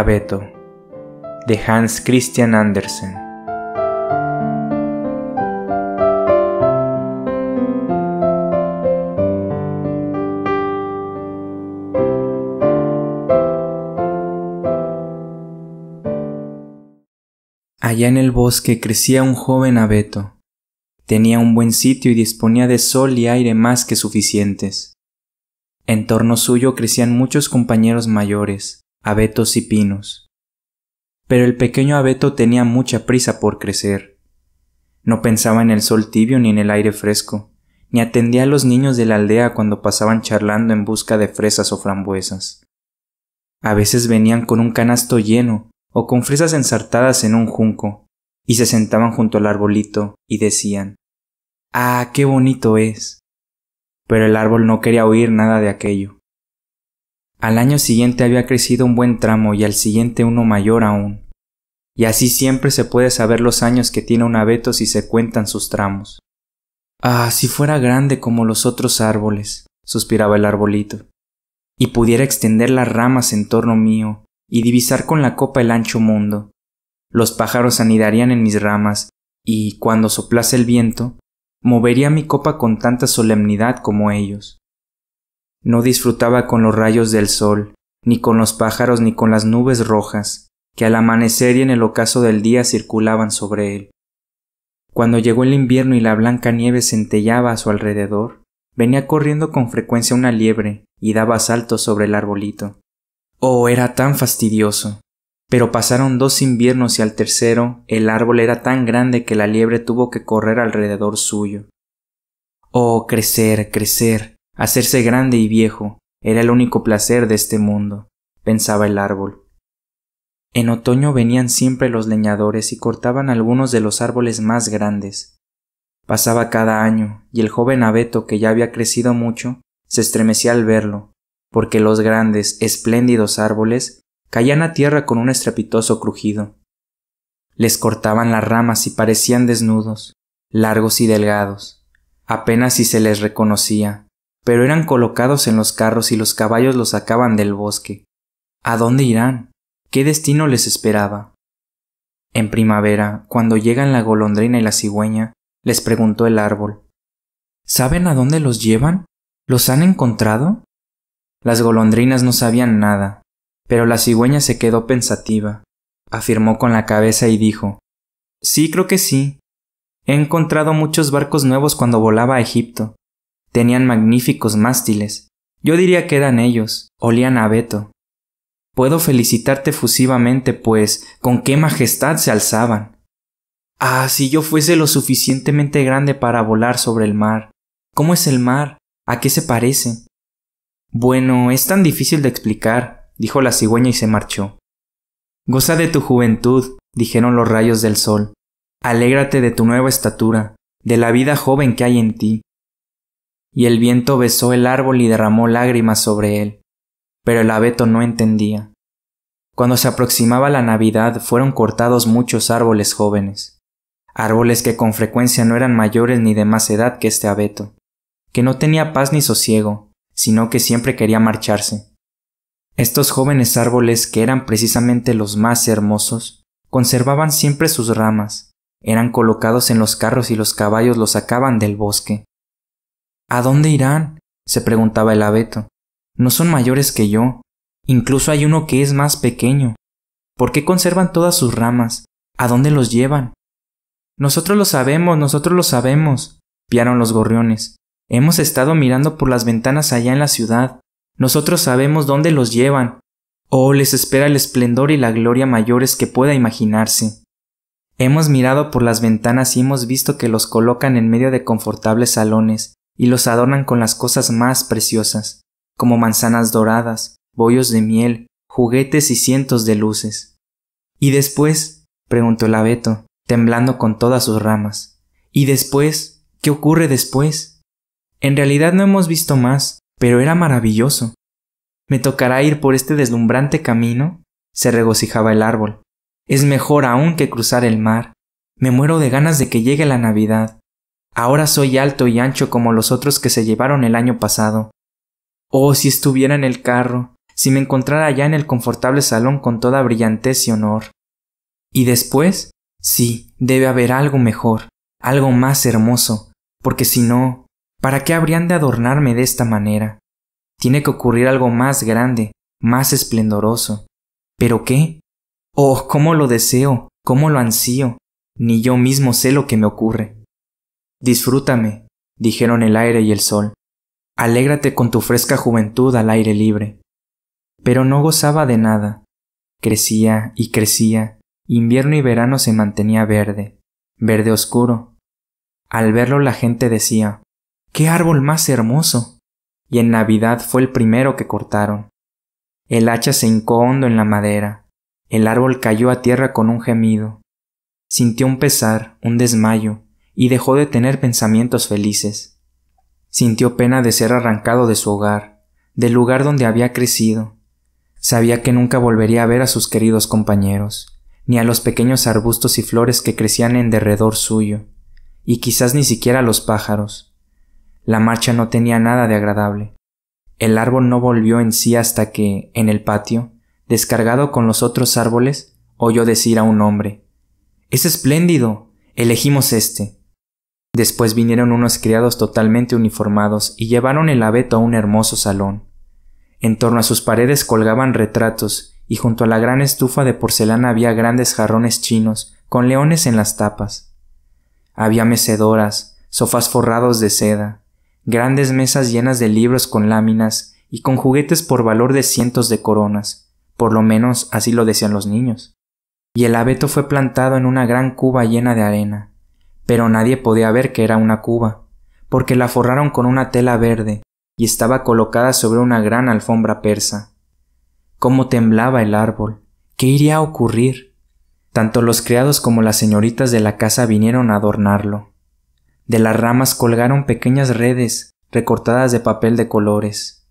Abeto de Hans Christian Andersen. Allá en el bosque crecía un joven abeto. Tenía un buen sitio y disponía de sol y aire más que suficientes. En torno suyo crecían muchos compañeros mayores, abetos y pinos. Pero el pequeño abeto tenía mucha prisa por crecer. No pensaba en el sol tibio ni en el aire fresco, ni atendía a los niños de la aldea cuando pasaban charlando en busca de fresas o frambuesas. A veces venían con un canasto lleno o con fresas ensartadas en un junco, y se sentaban junto al arbolito y decían Ah, qué bonito es. Pero el árbol no quería oír nada de aquello. Al año siguiente había crecido un buen tramo y al siguiente uno mayor aún. Y así siempre se puede saber los años que tiene un abeto si se cuentan sus tramos. Ah, si fuera grande como los otros árboles, suspiraba el arbolito, y pudiera extender las ramas en torno mío y divisar con la copa el ancho mundo. Los pájaros anidarían en mis ramas, y cuando soplase el viento, movería mi copa con tanta solemnidad como ellos. No disfrutaba con los rayos del sol, ni con los pájaros, ni con las nubes rojas, que al amanecer y en el ocaso del día circulaban sobre él. Cuando llegó el invierno y la blanca nieve centellaba a su alrededor, venía corriendo con frecuencia una liebre y daba saltos sobre el arbolito. Oh, era tan fastidioso. Pero pasaron dos inviernos y al tercero el árbol era tan grande que la liebre tuvo que correr alrededor suyo. Oh, crecer, crecer, Hacerse grande y viejo era el único placer de este mundo, pensaba el árbol. En otoño venían siempre los leñadores y cortaban algunos de los árboles más grandes. Pasaba cada año, y el joven abeto, que ya había crecido mucho, se estremecía al verlo, porque los grandes, espléndidos árboles caían a tierra con un estrepitoso crujido. Les cortaban las ramas y parecían desnudos, largos y delgados, apenas si se les reconocía, pero eran colocados en los carros y los caballos los sacaban del bosque. ¿A dónde irán? ¿Qué destino les esperaba? En primavera, cuando llegan la golondrina y la cigüeña, les preguntó el árbol. ¿Saben a dónde los llevan? ¿Los han encontrado? Las golondrinas no sabían nada, pero la cigüeña se quedó pensativa, afirmó con la cabeza y dijo Sí, creo que sí. He encontrado muchos barcos nuevos cuando volaba a Egipto. Tenían magníficos mástiles. Yo diría que eran ellos. Olían a beto. Puedo felicitarte efusivamente, pues con qué majestad se alzaban. Ah, si yo fuese lo suficientemente grande para volar sobre el mar. ¿Cómo es el mar? ¿A qué se parece? Bueno, es tan difícil de explicar, dijo la cigüeña y se marchó. Goza de tu juventud, dijeron los rayos del sol. Alégrate de tu nueva estatura, de la vida joven que hay en ti y el viento besó el árbol y derramó lágrimas sobre él. Pero el abeto no entendía. Cuando se aproximaba la Navidad fueron cortados muchos árboles jóvenes, árboles que con frecuencia no eran mayores ni de más edad que este abeto, que no tenía paz ni sosiego, sino que siempre quería marcharse. Estos jóvenes árboles, que eran precisamente los más hermosos, conservaban siempre sus ramas, eran colocados en los carros y los caballos los sacaban del bosque ¿A dónde irán? se preguntaba el abeto. No son mayores que yo. Incluso hay uno que es más pequeño. ¿Por qué conservan todas sus ramas? ¿A dónde los llevan? Nosotros lo sabemos, nosotros lo sabemos, piaron los gorriones. Hemos estado mirando por las ventanas allá en la ciudad. Nosotros sabemos dónde los llevan. Oh, les espera el esplendor y la gloria mayores que pueda imaginarse. Hemos mirado por las ventanas y hemos visto que los colocan en medio de confortables salones, y los adornan con las cosas más preciosas, como manzanas doradas, bollos de miel, juguetes y cientos de luces. ¿Y después? preguntó el abeto, temblando con todas sus ramas. ¿Y después? ¿Qué ocurre después? En realidad no hemos visto más, pero era maravilloso. ¿Me tocará ir por este deslumbrante camino? se regocijaba el árbol. Es mejor aún que cruzar el mar. Me muero de ganas de que llegue la Navidad. Ahora soy alto y ancho como los otros que se llevaron el año pasado. Oh, si estuviera en el carro, si me encontrara allá en el confortable salón con toda brillantez y honor. Y después, sí, debe haber algo mejor, algo más hermoso, porque si no, ¿para qué habrían de adornarme de esta manera? Tiene que ocurrir algo más grande, más esplendoroso. ¿Pero qué? Oh, cómo lo deseo, cómo lo ansío. Ni yo mismo sé lo que me ocurre. Disfrútame, dijeron el aire y el sol. Alégrate con tu fresca juventud al aire libre. Pero no gozaba de nada. Crecía y crecía. Invierno y verano se mantenía verde, verde oscuro. Al verlo la gente decía, ¡Qué árbol más hermoso! Y en Navidad fue el primero que cortaron. El hacha se hincó hondo en la madera. El árbol cayó a tierra con un gemido. Sintió un pesar, un desmayo, y dejó de tener pensamientos felices. Sintió pena de ser arrancado de su hogar, del lugar donde había crecido. Sabía que nunca volvería a ver a sus queridos compañeros, ni a los pequeños arbustos y flores que crecían en derredor suyo, y quizás ni siquiera a los pájaros. La marcha no tenía nada de agradable. El árbol no volvió en sí hasta que, en el patio, descargado con los otros árboles, oyó decir a un hombre Es espléndido. Elegimos este. Después vinieron unos criados totalmente uniformados y llevaron el abeto a un hermoso salón. En torno a sus paredes colgaban retratos, y junto a la gran estufa de porcelana había grandes jarrones chinos, con leones en las tapas. Había mecedoras, sofás forrados de seda, grandes mesas llenas de libros con láminas y con juguetes por valor de cientos de coronas, por lo menos así lo decían los niños. Y el abeto fue plantado en una gran cuba llena de arena pero nadie podía ver que era una cuba, porque la forraron con una tela verde y estaba colocada sobre una gran alfombra persa. Cómo temblaba el árbol. ¿Qué iría a ocurrir? Tanto los criados como las señoritas de la casa vinieron a adornarlo. De las ramas colgaron pequeñas redes recortadas de papel de colores.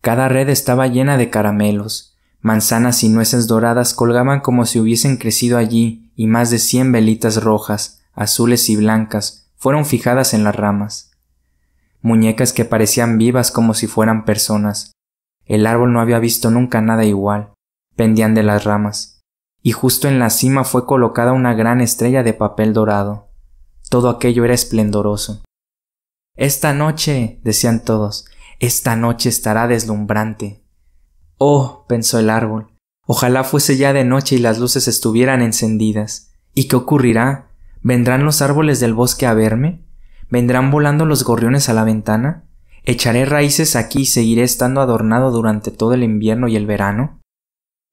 Cada red estaba llena de caramelos, manzanas y nueces doradas colgaban como si hubiesen crecido allí y más de cien velitas rojas, azules y blancas, fueron fijadas en las ramas. Muñecas que parecían vivas como si fueran personas. El árbol no había visto nunca nada igual. Pendían de las ramas. Y justo en la cima fue colocada una gran estrella de papel dorado. Todo aquello era esplendoroso. Esta noche, decían todos, esta noche estará deslumbrante. Oh, pensó el árbol, ojalá fuese ya de noche y las luces estuvieran encendidas. ¿Y qué ocurrirá? ¿Vendrán los árboles del bosque a verme? ¿Vendrán volando los gorriones a la ventana? ¿Echaré raíces aquí y seguiré estando adornado durante todo el invierno y el verano?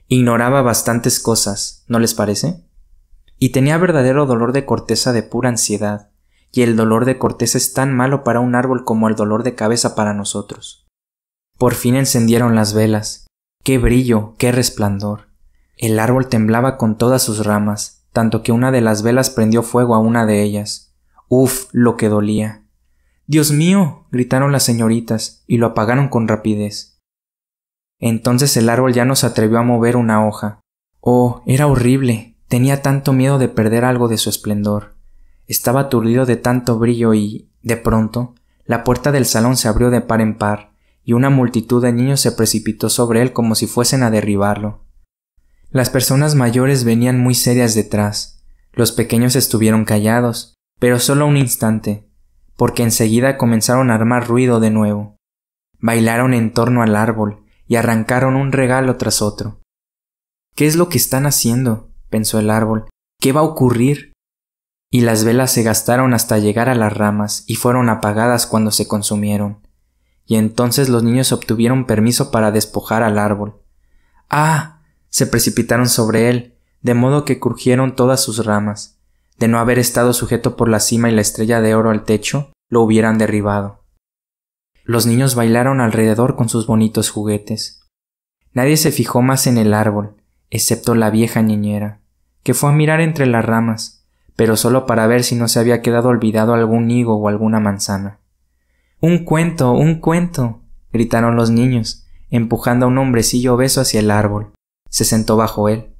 Ignoraba bastantes cosas, ¿no les parece? Y tenía verdadero dolor de corteza de pura ansiedad, y el dolor de corteza es tan malo para un árbol como el dolor de cabeza para nosotros. Por fin encendieron las velas. ¡Qué brillo! ¡Qué resplandor! El árbol temblaba con todas sus ramas, tanto que una de las velas prendió fuego a una de ellas. Uf, lo que dolía. Dios mío, gritaron las señoritas, y lo apagaron con rapidez. Entonces el árbol ya no se atrevió a mover una hoja. Oh, era horrible. Tenía tanto miedo de perder algo de su esplendor. Estaba aturdido de tanto brillo y, de pronto, la puerta del salón se abrió de par en par, y una multitud de niños se precipitó sobre él como si fuesen a derribarlo. Las personas mayores venían muy serias detrás. Los pequeños estuvieron callados, pero solo un instante, porque enseguida comenzaron a armar ruido de nuevo. Bailaron en torno al árbol y arrancaron un regalo tras otro. ¿Qué es lo que están haciendo? pensó el árbol. ¿Qué va a ocurrir? Y las velas se gastaron hasta llegar a las ramas y fueron apagadas cuando se consumieron. Y entonces los niños obtuvieron permiso para despojar al árbol. Ah, se precipitaron sobre él, de modo que crujieron todas sus ramas. De no haber estado sujeto por la cima y la estrella de oro al techo, lo hubieran derribado. Los niños bailaron alrededor con sus bonitos juguetes. Nadie se fijó más en el árbol, excepto la vieja niñera, que fue a mirar entre las ramas, pero solo para ver si no se había quedado olvidado algún higo o alguna manzana. Un cuento, un cuento. gritaron los niños, empujando a un hombrecillo obeso hacia el árbol. Se sentó bajo él.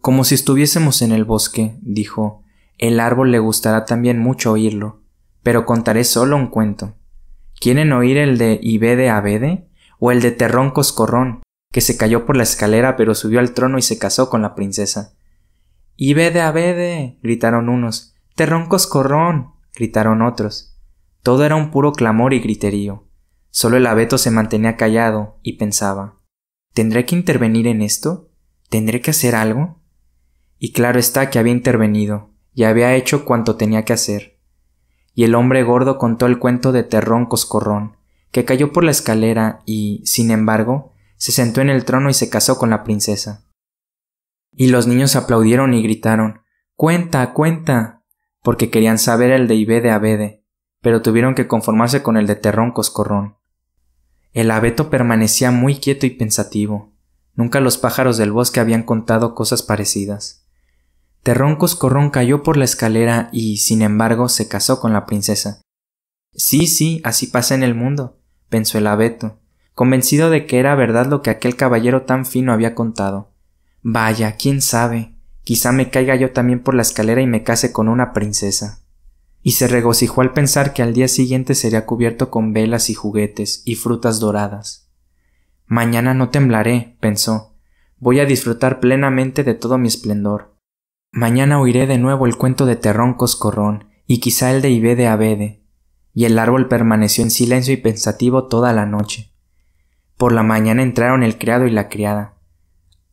Como si estuviésemos en el bosque, dijo. El árbol le gustará también mucho oírlo, pero contaré solo un cuento. ¿Quieren oír el de Ibede Abede? ¿O el de Terrón corrón que se cayó por la escalera pero subió al trono y se casó con la princesa? Ibede Abede. gritaron unos. Terrón corrón gritaron otros. Todo era un puro clamor y griterío. Solo el abeto se mantenía callado y pensaba. ¿Tendré que intervenir en esto? ¿Tendré que hacer algo? Y claro está que había intervenido, y había hecho cuanto tenía que hacer. Y el hombre gordo contó el cuento de Terrón Coscorrón, que cayó por la escalera y, sin embargo, se sentó en el trono y se casó con la princesa. Y los niños aplaudieron y gritaron Cuenta, cuenta. porque querían saber el de Ibede Abede, pero tuvieron que conformarse con el de Terrón Coscorrón. El abeto permanecía muy quieto y pensativo. Nunca los pájaros del bosque habían contado cosas parecidas. Terrón Coscorrón cayó por la escalera y, sin embargo, se casó con la princesa. Sí, sí, así pasa en el mundo, pensó el abeto, convencido de que era verdad lo que aquel caballero tan fino había contado. Vaya, quién sabe, quizá me caiga yo también por la escalera y me case con una princesa y se regocijó al pensar que al día siguiente sería cubierto con velas y juguetes y frutas doradas. Mañana no temblaré, pensó. Voy a disfrutar plenamente de todo mi esplendor. Mañana oiré de nuevo el cuento de Terrón Coscorrón y quizá el de Ibede Abede. Y el árbol permaneció en silencio y pensativo toda la noche. Por la mañana entraron el criado y la criada.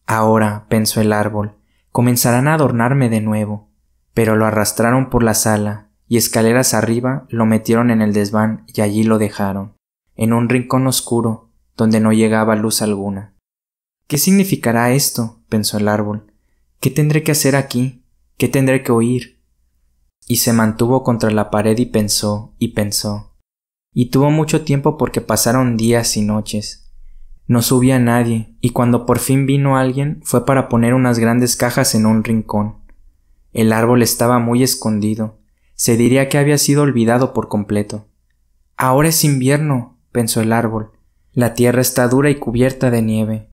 Ahora, pensó el árbol, comenzarán a adornarme de nuevo. Pero lo arrastraron por la sala, y escaleras arriba lo metieron en el desván y allí lo dejaron, en un rincón oscuro, donde no llegaba luz alguna. ¿Qué significará esto? pensó el árbol. ¿Qué tendré que hacer aquí? ¿Qué tendré que oír? Y se mantuvo contra la pared y pensó y pensó. Y tuvo mucho tiempo porque pasaron días y noches. No subía nadie, y cuando por fin vino alguien fue para poner unas grandes cajas en un rincón. El árbol estaba muy escondido, se diría que había sido olvidado por completo. Ahora es invierno, pensó el árbol. La tierra está dura y cubierta de nieve.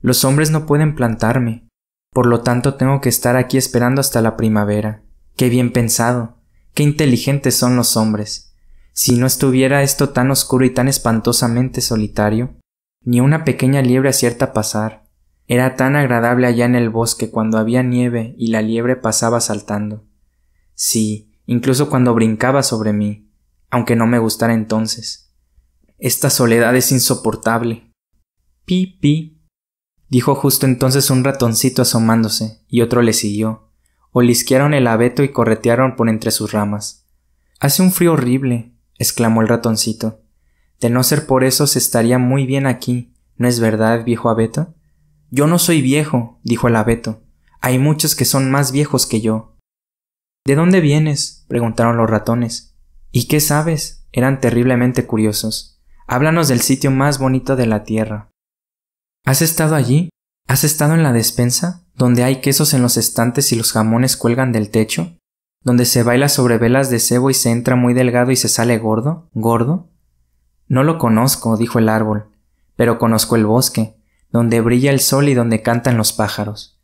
Los hombres no pueden plantarme. Por lo tanto tengo que estar aquí esperando hasta la primavera. Qué bien pensado. Qué inteligentes son los hombres. Si no estuviera esto tan oscuro y tan espantosamente solitario, ni una pequeña liebre acierta pasar. Era tan agradable allá en el bosque cuando había nieve y la liebre pasaba saltando. Sí, incluso cuando brincaba sobre mí, aunque no me gustara entonces. Esta soledad es insoportable. Pi, pi, dijo justo entonces un ratoncito asomándose, y otro le siguió. Olisquearon el abeto y corretearon por entre sus ramas. Hace un frío horrible, exclamó el ratoncito. De no ser por eso se estaría muy bien aquí, ¿no es verdad, viejo abeto? Yo no soy viejo, dijo el abeto. Hay muchos que son más viejos que yo. ¿De dónde vienes? preguntaron los ratones. ¿Y qué sabes? eran terriblemente curiosos. Háblanos del sitio más bonito de la Tierra. ¿Has estado allí? ¿Has estado en la despensa? ¿Donde hay quesos en los estantes y los jamones cuelgan del techo? ¿Donde se baila sobre velas de cebo y se entra muy delgado y se sale gordo? ¿Gordo? No lo conozco, dijo el árbol, pero conozco el bosque, donde brilla el sol y donde cantan los pájaros.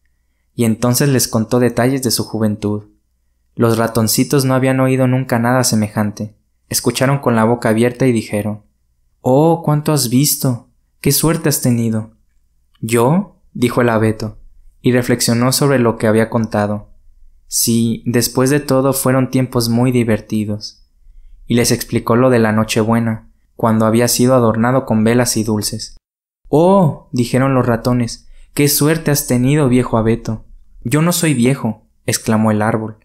Y entonces les contó detalles de su juventud. Los ratoncitos no habían oído nunca nada semejante. Escucharon con la boca abierta y dijeron Oh, cuánto has visto. qué suerte has tenido. Yo, dijo el abeto, y reflexionó sobre lo que había contado. Sí, después de todo fueron tiempos muy divertidos. Y les explicó lo de la Nochebuena, cuando había sido adornado con velas y dulces. Oh, dijeron los ratones, qué suerte has tenido, viejo abeto. Yo no soy viejo, exclamó el árbol.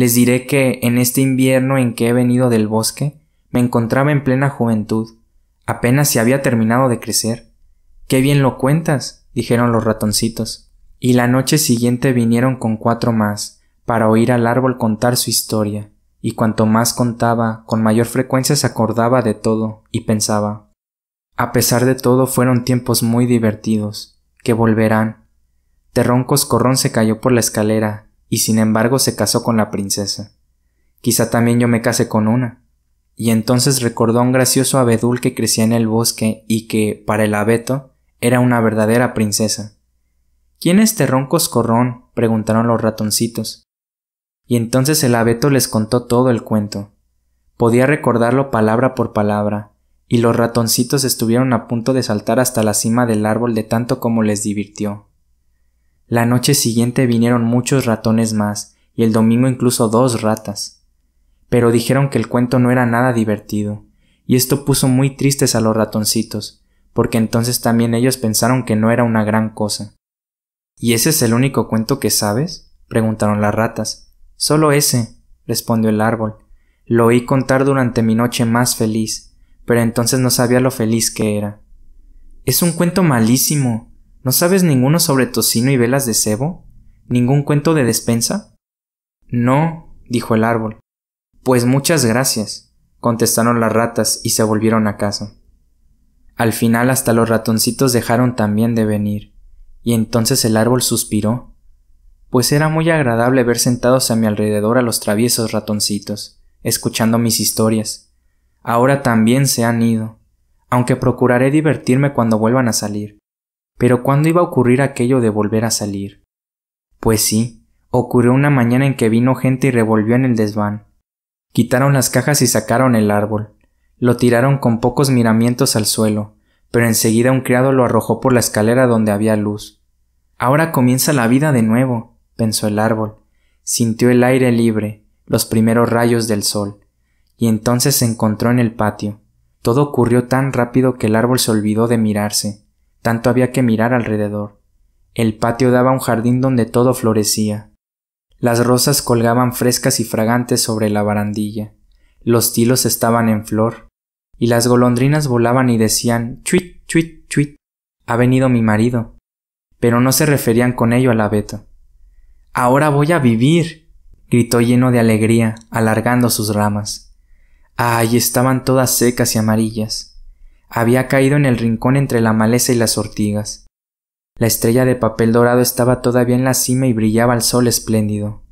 Les diré que en este invierno en que he venido del bosque, me encontraba en plena juventud. Apenas se había terminado de crecer. Qué bien lo cuentas, dijeron los ratoncitos. Y la noche siguiente vinieron con cuatro más, para oír al árbol contar su historia, y cuanto más contaba, con mayor frecuencia se acordaba de todo, y pensaba A pesar de todo fueron tiempos muy divertidos, que volverán. Terrón Coscorrón se cayó por la escalera, y sin embargo se casó con la princesa. Quizá también yo me case con una. Y entonces recordó a un gracioso abedul que crecía en el bosque y que, para el abeto, era una verdadera princesa. ¿Quién es Terrón este Coscorrón? preguntaron los ratoncitos. Y entonces el abeto les contó todo el cuento. Podía recordarlo palabra por palabra, y los ratoncitos estuvieron a punto de saltar hasta la cima del árbol de tanto como les divirtió. La noche siguiente vinieron muchos ratones más, y el domingo incluso dos ratas. Pero dijeron que el cuento no era nada divertido, y esto puso muy tristes a los ratoncitos, porque entonces también ellos pensaron que no era una gran cosa. ¿Y ese es el único cuento que sabes? preguntaron las ratas. Solo ese, respondió el árbol. Lo oí contar durante mi noche más feliz, pero entonces no sabía lo feliz que era. Es un cuento malísimo, ¿No sabes ninguno sobre tocino y velas de cebo? ¿Ningún cuento de despensa? No, dijo el árbol. Pues muchas gracias, contestaron las ratas y se volvieron a casa. Al final hasta los ratoncitos dejaron también de venir, y entonces el árbol suspiró, pues era muy agradable ver sentados a mi alrededor a los traviesos ratoncitos, escuchando mis historias. Ahora también se han ido, aunque procuraré divertirme cuando vuelvan a salir. Pero ¿cuándo iba a ocurrir aquello de volver a salir? Pues sí, ocurrió una mañana en que vino gente y revolvió en el desván. Quitaron las cajas y sacaron el árbol. Lo tiraron con pocos miramientos al suelo, pero enseguida un criado lo arrojó por la escalera donde había luz. Ahora comienza la vida de nuevo, pensó el árbol. Sintió el aire libre, los primeros rayos del sol, y entonces se encontró en el patio. Todo ocurrió tan rápido que el árbol se olvidó de mirarse tanto había que mirar alrededor. El patio daba un jardín donde todo florecía. Las rosas colgaban frescas y fragantes sobre la barandilla, los tilos estaban en flor, y las golondrinas volaban y decían chuit, chuit, chuit, ha venido mi marido, pero no se referían con ello a la abeto. Ahora voy a vivir, gritó lleno de alegría, alargando sus ramas. Ay, ah, estaban todas secas y amarillas. Había caído en el rincón entre la maleza y las ortigas. La estrella de papel dorado estaba todavía en la cima y brillaba al sol espléndido.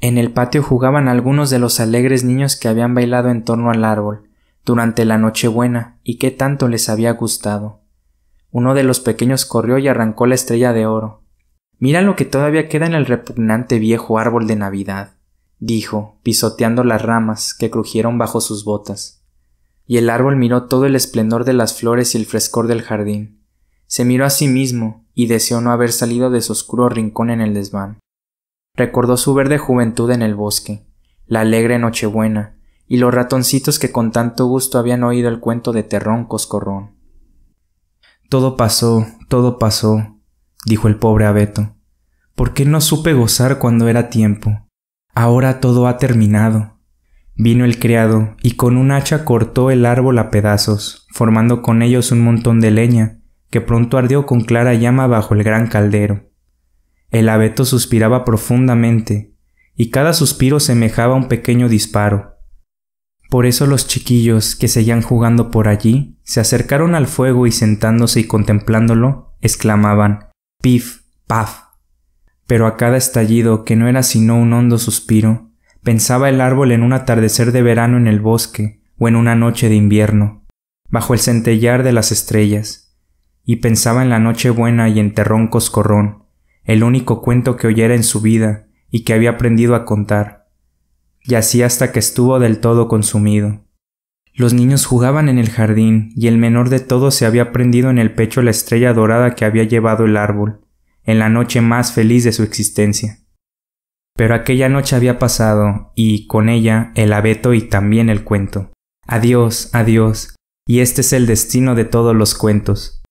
En el patio jugaban algunos de los alegres niños que habían bailado en torno al árbol durante la Nochebuena y qué tanto les había gustado. Uno de los pequeños corrió y arrancó la estrella de oro. Mira lo que todavía queda en el repugnante viejo árbol de Navidad, dijo, pisoteando las ramas que crujieron bajo sus botas y el árbol miró todo el esplendor de las flores y el frescor del jardín. Se miró a sí mismo y deseó no haber salido de su oscuro rincón en el desván. Recordó su verde juventud en el bosque, la alegre Nochebuena, y los ratoncitos que con tanto gusto habían oído el cuento de Terrón Coscorrón. Todo pasó, todo pasó, dijo el pobre abeto. ¿Por qué no supe gozar cuando era tiempo? Ahora todo ha terminado. Vino el criado, y con un hacha cortó el árbol a pedazos, formando con ellos un montón de leña, que pronto ardió con clara llama bajo el gran caldero. El abeto suspiraba profundamente, y cada suspiro semejaba un pequeño disparo. Por eso los chiquillos, que seguían jugando por allí, se acercaron al fuego y sentándose y contemplándolo, exclamaban Pif, paf. Pero a cada estallido, que no era sino un hondo suspiro, pensaba el árbol en un atardecer de verano en el bosque o en una noche de invierno, bajo el centellar de las estrellas, y pensaba en la noche buena y en Terrón Coscorrón, el único cuento que oyera en su vida y que había aprendido a contar, y así hasta que estuvo del todo consumido. Los niños jugaban en el jardín y el menor de todos se había prendido en el pecho la estrella dorada que había llevado el árbol, en la noche más feliz de su existencia. Pero aquella noche había pasado, y con ella el abeto y también el cuento. Adiós, adiós, y este es el destino de todos los cuentos.